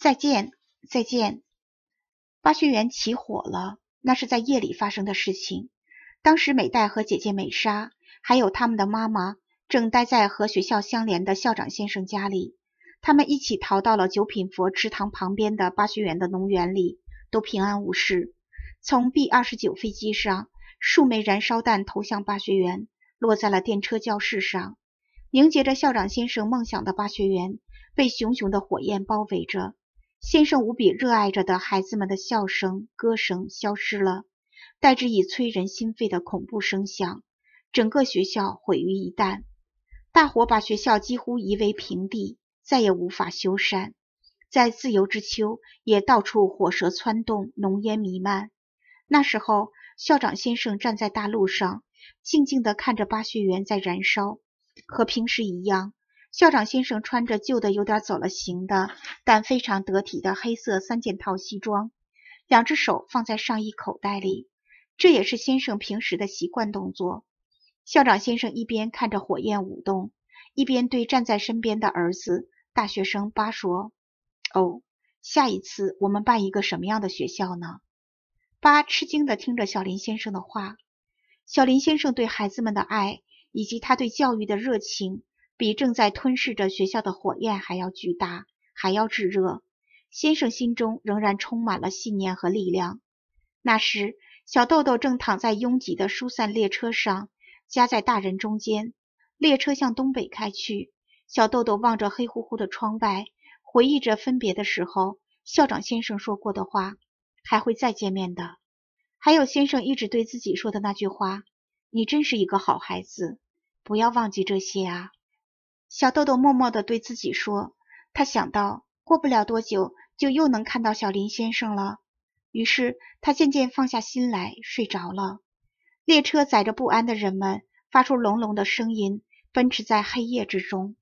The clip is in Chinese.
再见，再见！巴学园起火了，那是在夜里发生的事情。当时美代和姐姐美莎，还有他们的妈妈，正待在和学校相连的校长先生家里。他们一起逃到了九品佛池塘旁边的巴学园的农园里，都平安无事。从 B 二十九飞机上，数枚燃烧弹投向巴学园，落在了电车教室上。凝结着校长先生梦想的巴学园，被熊熊的火焰包围着。先生无比热爱着的孩子们的笑声、歌声消失了，代之以催人心肺的恐怖声响。整个学校毁于一旦，大火把学校几乎夷为平地，再也无法修缮。在自由之秋，也到处火舌窜动，浓烟弥漫。那时候，校长先生站在大路上，静静地看着巴学园在燃烧，和平时一样。校长先生穿着旧的、有点走了形的，但非常得体的黑色三件套西装，两只手放在上衣口袋里，这也是先生平时的习惯动作。校长先生一边看着火焰舞动，一边对站在身边的儿子大学生八说：“哦，下一次我们办一个什么样的学校呢？”八吃惊地听着小林先生的话，小林先生对孩子们的爱以及他对教育的热情。比正在吞噬着学校的火焰还要巨大，还要炙热。先生心中仍然充满了信念和力量。那时，小豆豆正躺在拥挤的疏散列车上，夹在大人中间。列车向东北开去。小豆豆望着黑乎乎的窗外，回忆着分别的时候，校长先生说过的话：“还会再见面的。”还有先生一直对自己说的那句话：“你真是一个好孩子，不要忘记这些啊。”小豆豆默默的对自己说，他想到过不了多久就又能看到小林先生了，于是他渐渐放下心来，睡着了。列车载着不安的人们，发出隆隆的声音，奔驰在黑夜之中。